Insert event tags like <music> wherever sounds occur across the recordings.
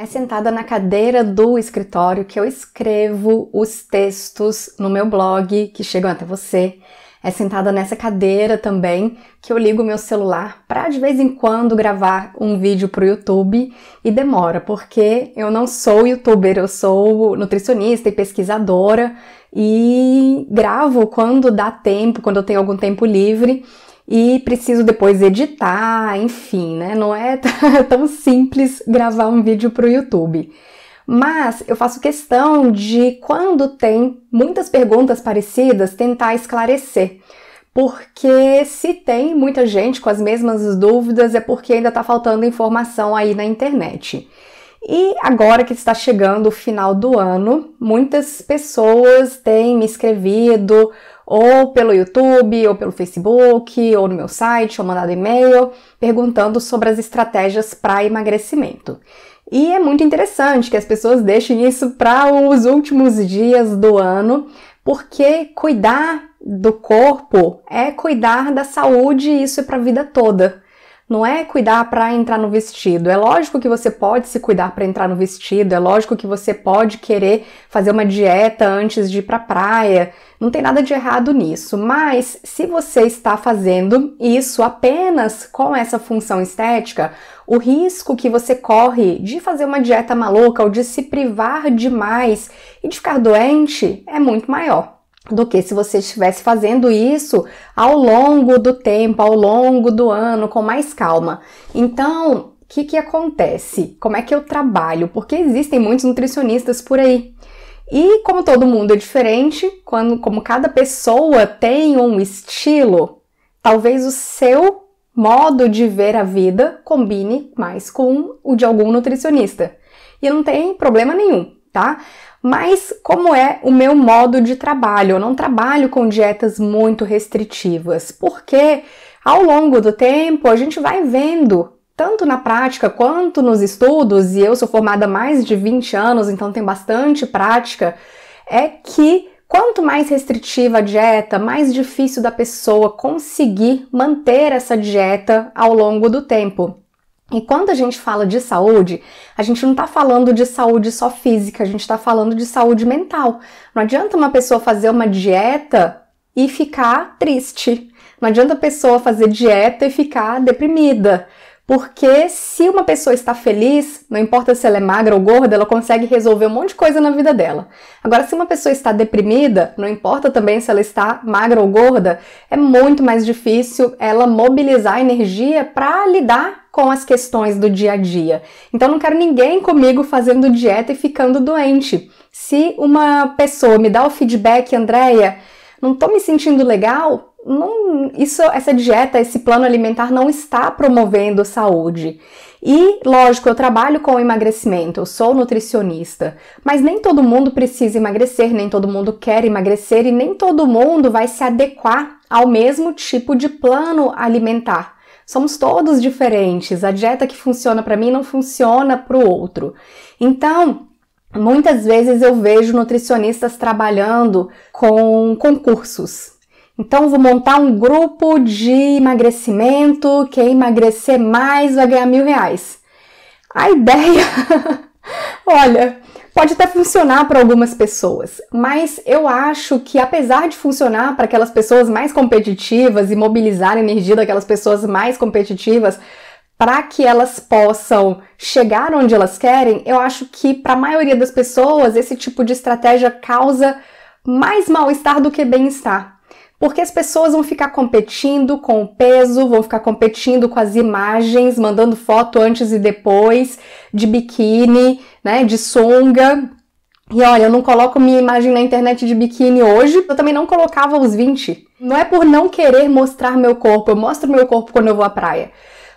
É sentada na cadeira do escritório que eu escrevo os textos no meu blog que chegam até você. É sentada nessa cadeira também que eu ligo meu celular para de vez em quando gravar um vídeo para o YouTube e demora, porque eu não sou youtuber, eu sou nutricionista e pesquisadora e gravo quando dá tempo, quando eu tenho algum tempo livre e preciso depois editar, enfim, né? Não é <laughs> tão simples gravar um vídeo para o YouTube. Mas eu faço questão de, quando tem muitas perguntas parecidas, tentar esclarecer. Porque se tem muita gente com as mesmas dúvidas, é porque ainda está faltando informação aí na internet. E agora que está chegando o final do ano, muitas pessoas têm me escrevido ou pelo YouTube, ou pelo Facebook, ou no meu site, ou mandado e-mail, perguntando sobre as estratégias para emagrecimento. E é muito interessante que as pessoas deixem isso para os últimos dias do ano, porque cuidar do corpo é cuidar da saúde e isso é para a vida toda não é cuidar para entrar no vestido. É lógico que você pode se cuidar para entrar no vestido, é lógico que você pode querer fazer uma dieta antes de ir para praia. Não tem nada de errado nisso, mas se você está fazendo isso apenas com essa função estética, o risco que você corre de fazer uma dieta maluca ou de se privar demais e de ficar doente é muito maior do que se você estivesse fazendo isso ao longo do tempo, ao longo do ano, com mais calma. Então, o que, que acontece? Como é que eu trabalho? Porque existem muitos nutricionistas por aí. E como todo mundo é diferente, quando, como cada pessoa tem um estilo, talvez o seu modo de ver a vida combine mais com o de algum nutricionista. E não tem problema nenhum tá? Mas como é o meu modo de trabalho? Eu não trabalho com dietas muito restritivas, porque ao longo do tempo a gente vai vendo tanto na prática quanto nos estudos, e eu sou formada há mais de 20 anos, então tem bastante prática, é que quanto mais restritiva a dieta, mais difícil da pessoa conseguir manter essa dieta ao longo do tempo. E quando a gente fala de saúde, a gente não está falando de saúde só física, a gente está falando de saúde mental. Não adianta uma pessoa fazer uma dieta e ficar triste. Não adianta a pessoa fazer dieta e ficar deprimida. Porque se uma pessoa está feliz, não importa se ela é magra ou gorda, ela consegue resolver um monte de coisa na vida dela. Agora, se uma pessoa está deprimida, não importa também se ela está magra ou gorda, é muito mais difícil ela mobilizar a energia para lidar com as questões do dia a dia. Então não quero ninguém comigo fazendo dieta e ficando doente. Se uma pessoa me dá o feedback, Andréia, não tô me sentindo legal, não, isso, essa dieta, esse plano alimentar não está promovendo saúde. E, lógico, eu trabalho com emagrecimento, eu sou nutricionista, mas nem todo mundo precisa emagrecer, nem todo mundo quer emagrecer e nem todo mundo vai se adequar ao mesmo tipo de plano alimentar. Somos todos diferentes. A dieta que funciona para mim não funciona para o outro. Então, muitas vezes eu vejo nutricionistas trabalhando com concursos. Então, vou montar um grupo de emagrecimento. Quem emagrecer mais vai ganhar mil reais. A ideia <laughs> Olha, pode até funcionar para algumas pessoas, mas eu acho que apesar de funcionar para aquelas pessoas mais competitivas e mobilizar a energia daquelas pessoas mais competitivas para que elas possam chegar onde elas querem, eu acho que para a maioria das pessoas esse tipo de estratégia causa mais mal-estar do que bem-estar. Porque as pessoas vão ficar competindo com o peso, vão ficar competindo com as imagens, mandando foto antes e depois de biquíni, né, de sunga. E olha, eu não coloco minha imagem na internet de biquíni hoje, eu também não colocava aos 20. Não é por não querer mostrar meu corpo, eu mostro meu corpo quando eu vou à praia.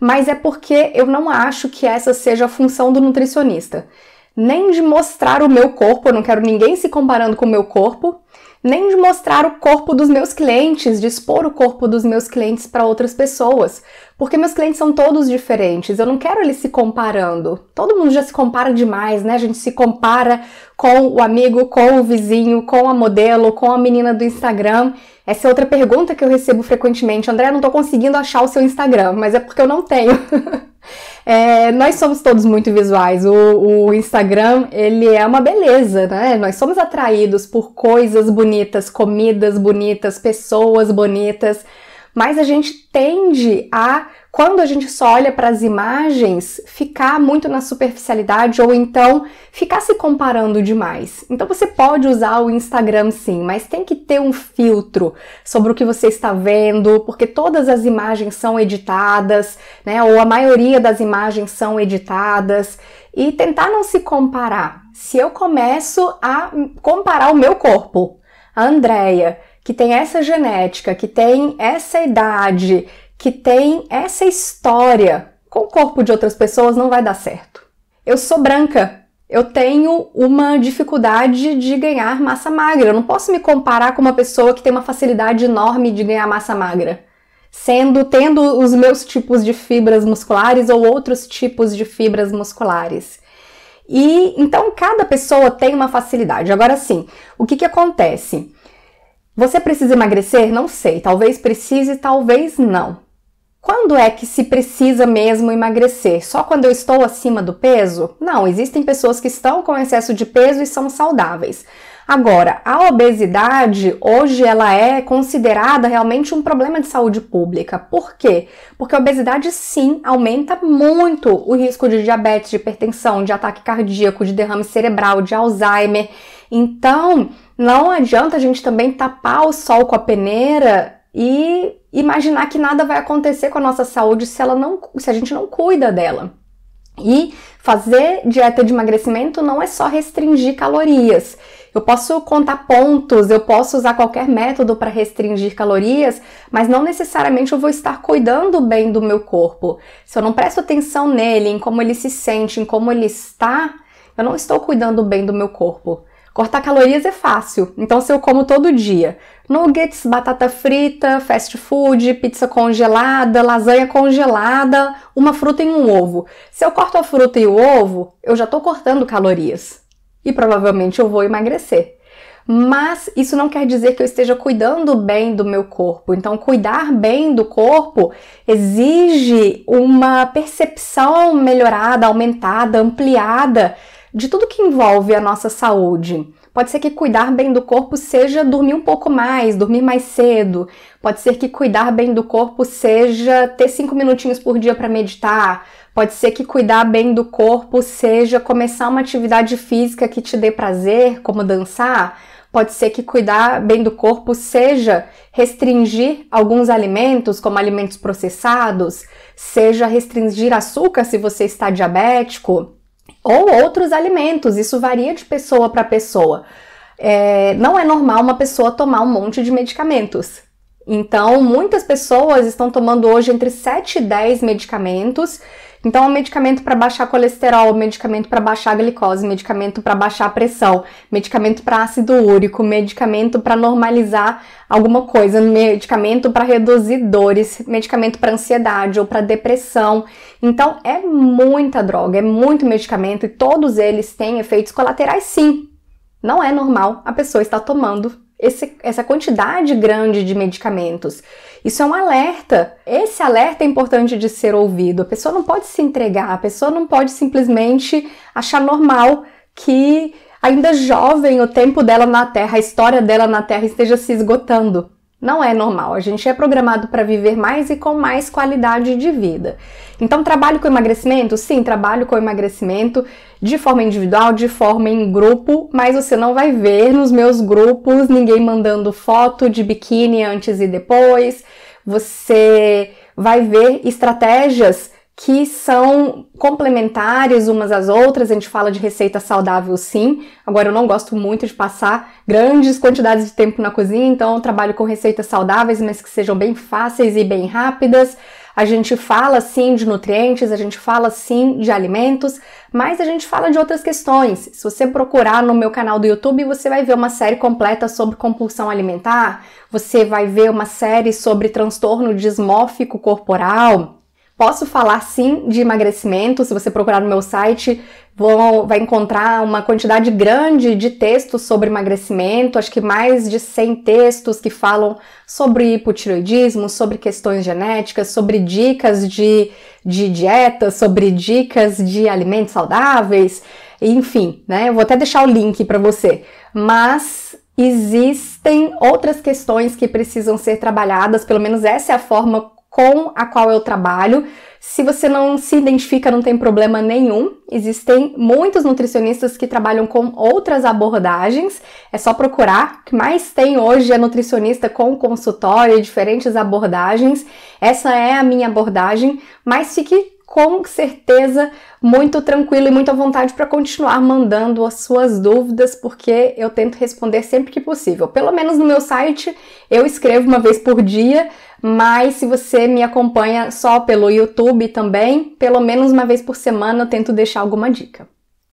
Mas é porque eu não acho que essa seja a função do nutricionista. Nem de mostrar o meu corpo, eu não quero ninguém se comparando com o meu corpo, nem de mostrar o corpo dos meus clientes, de expor o corpo dos meus clientes para outras pessoas, porque meus clientes são todos diferentes. Eu não quero eles se comparando. Todo mundo já se compara demais, né? A gente se compara com o amigo, com o vizinho, com a modelo, com a menina do Instagram. Essa é outra pergunta que eu recebo frequentemente. André, eu não tô conseguindo achar o seu Instagram, mas é porque eu não tenho. <laughs> É, nós somos todos muito visuais. O, o, Instagram, ele é uma beleza, né? Nós somos atraídos por coisas bonitas, comidas bonitas, pessoas bonitas, mas a gente tende a quando a gente só olha para as imagens, ficar muito na superficialidade ou então ficar se comparando demais. Então você pode usar o Instagram sim, mas tem que ter um filtro sobre o que você está vendo, porque todas as imagens são editadas, né? Ou a maioria das imagens são editadas e tentar não se comparar. Se eu começo a comparar o meu corpo, a Andreia, que tem essa genética, que tem essa idade, que tem essa história com o corpo de outras pessoas não vai dar certo. Eu sou branca, eu tenho uma dificuldade de ganhar massa magra. Eu não posso me comparar com uma pessoa que tem uma facilidade enorme de ganhar massa magra, sendo tendo os meus tipos de fibras musculares ou outros tipos de fibras musculares. E então cada pessoa tem uma facilidade. Agora sim, o que, que acontece? Você precisa emagrecer? Não sei. Talvez precise, talvez não. Quando é que se precisa mesmo emagrecer? Só quando eu estou acima do peso? Não, existem pessoas que estão com excesso de peso e são saudáveis. Agora, a obesidade hoje ela é considerada realmente um problema de saúde pública. Por quê? Porque a obesidade sim aumenta muito o risco de diabetes, de hipertensão, de ataque cardíaco, de derrame cerebral, de Alzheimer. Então, não adianta a gente também tapar o sol com a peneira e imaginar que nada vai acontecer com a nossa saúde se, ela não, se a gente não cuida dela. E fazer dieta de emagrecimento não é só restringir calorias. Eu posso contar pontos, eu posso usar qualquer método para restringir calorias, mas não necessariamente eu vou estar cuidando bem do meu corpo. Se eu não presto atenção nele, em como ele se sente, em como ele está, eu não estou cuidando bem do meu corpo. Cortar calorias é fácil, então se eu como todo dia nuggets, batata frita, fast food, pizza congelada, lasanha congelada, uma fruta e um ovo. Se eu corto a fruta e o ovo, eu já estou cortando calorias e provavelmente eu vou emagrecer. Mas isso não quer dizer que eu esteja cuidando bem do meu corpo. Então, cuidar bem do corpo exige uma percepção melhorada, aumentada, ampliada de tudo que envolve a nossa saúde. Pode ser que cuidar bem do corpo seja dormir um pouco mais, dormir mais cedo. Pode ser que cuidar bem do corpo seja ter cinco minutinhos por dia para meditar. Pode ser que cuidar bem do corpo seja começar uma atividade física que te dê prazer, como dançar. Pode ser que cuidar bem do corpo seja restringir alguns alimentos, como alimentos processados, seja restringir açúcar se você está diabético ou outros alimentos, isso varia de pessoa para pessoa. É, não é normal uma pessoa tomar um monte de medicamentos. Então, muitas pessoas estão tomando hoje entre 7 e 10 medicamentos então, o medicamento para baixar colesterol, medicamento para baixar a glicose, medicamento para baixar a pressão, medicamento para ácido úrico, medicamento para normalizar alguma coisa, medicamento para reduzir dores, medicamento para ansiedade ou para depressão. Então, é muita droga, é muito medicamento e todos eles têm efeitos colaterais sim. Não é normal a pessoa estar tomando esse, essa quantidade grande de medicamentos. Isso é um alerta. Esse alerta é importante de ser ouvido. A pessoa não pode se entregar, a pessoa não pode simplesmente achar normal que, ainda jovem, o tempo dela na Terra, a história dela na Terra esteja se esgotando. Não é normal, a gente é programado para viver mais e com mais qualidade de vida. Então, trabalho com emagrecimento? Sim, trabalho com emagrecimento de forma individual, de forma em grupo, mas você não vai ver nos meus grupos ninguém mandando foto de biquíni antes e depois. Você vai ver estratégias que são complementares umas às outras. A gente fala de receita saudável sim. Agora eu não gosto muito de passar grandes quantidades de tempo na cozinha, então eu trabalho com receitas saudáveis, mas que sejam bem fáceis e bem rápidas. A gente fala sim de nutrientes, a gente fala sim de alimentos, mas a gente fala de outras questões. Se você procurar no meu canal do YouTube, você vai ver uma série completa sobre compulsão alimentar, você vai ver uma série sobre transtorno dismórfico corporal, Posso falar sim de emagrecimento. Se você procurar no meu site, vou, vai encontrar uma quantidade grande de textos sobre emagrecimento. Acho que mais de 100 textos que falam sobre hipotiroidismo, sobre questões genéticas, sobre dicas de, de dieta, sobre dicas de alimentos saudáveis. Enfim, né? vou até deixar o link para você. Mas existem outras questões que precisam ser trabalhadas, pelo menos essa é a forma com a qual eu trabalho. Se você não se identifica, não tem problema nenhum. Existem muitos nutricionistas que trabalham com outras abordagens. É só procurar. O que mais tem hoje é nutricionista com consultório, diferentes abordagens. Essa é a minha abordagem, mas fique com certeza muito tranquilo e muito à vontade para continuar mandando as suas dúvidas, porque eu tento responder sempre que possível. Pelo menos no meu site eu escrevo uma vez por dia mas se você me acompanha só pelo YouTube também, pelo menos uma vez por semana eu tento deixar alguma dica.